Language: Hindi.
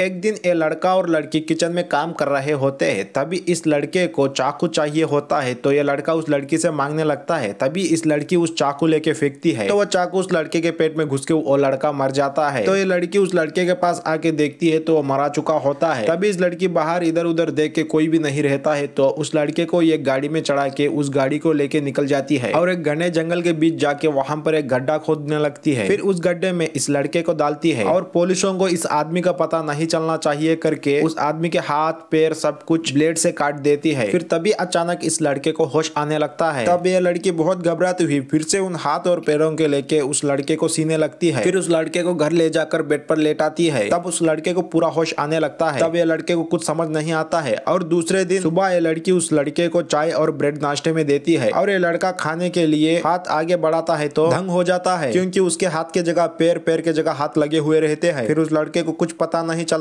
एक दिन ये लड़का और लड़की किचन में काम कर रहे होते हैं तभी इस लड़के को चाकू चाहिए होता है तो ये लड़का उस लड़की से मांगने लगता है तभी इस लड़की उस चाकू लेके फेंकती है तो वह चाकू उस लड़के के पेट में घुस के वो लड़का मर जाता है तो ये लड़की उस लड़के के पास आके देखती है तो वो मरा चुका होता है तभी इस लड़की बाहर इधर उधर देख के कोई भी नहीं रहता है तो उस लड़के को एक गाड़ी में चढ़ा के उस गाड़ी को लेके निकल जाती है और एक घने जंगल के बीच जाके वहां पर एक गड्ढा खोदने लगती है फिर उस गड्ढे में इस लड़के को डालती है और पुलिसों को इस आदमी का पता नहीं चलना चाहिए करके उस आदमी के हाथ पैर सब कुछ ब्लेड से काट देती है फिर तभी अचानक इस लड़के को होश आने लगता है तब यह लड़की बहुत घबराती हुई फिर से उन हाथ और पैरों के लेके उस लड़के को सीने लगती है फिर उस लड़के को घर ले जाकर बेड पर लेटाती है तब उस लड़के को पूरा होश आने लगता है तब यह लड़के को कुछ समझ नहीं आता है और दूसरे दिन सुबह यह लड़की उस लड़के को चाय और ब्रेड नाश्ते में देती है और ये लड़का खाने के लिए हाथ आगे बढ़ाता है तो दंग हो जाता है क्योंकि उसके हाथ के जगह पैर पैर के जगह हाथ लगे हुए रहते हैं फिर उस लड़के को कुछ पता नहीं चल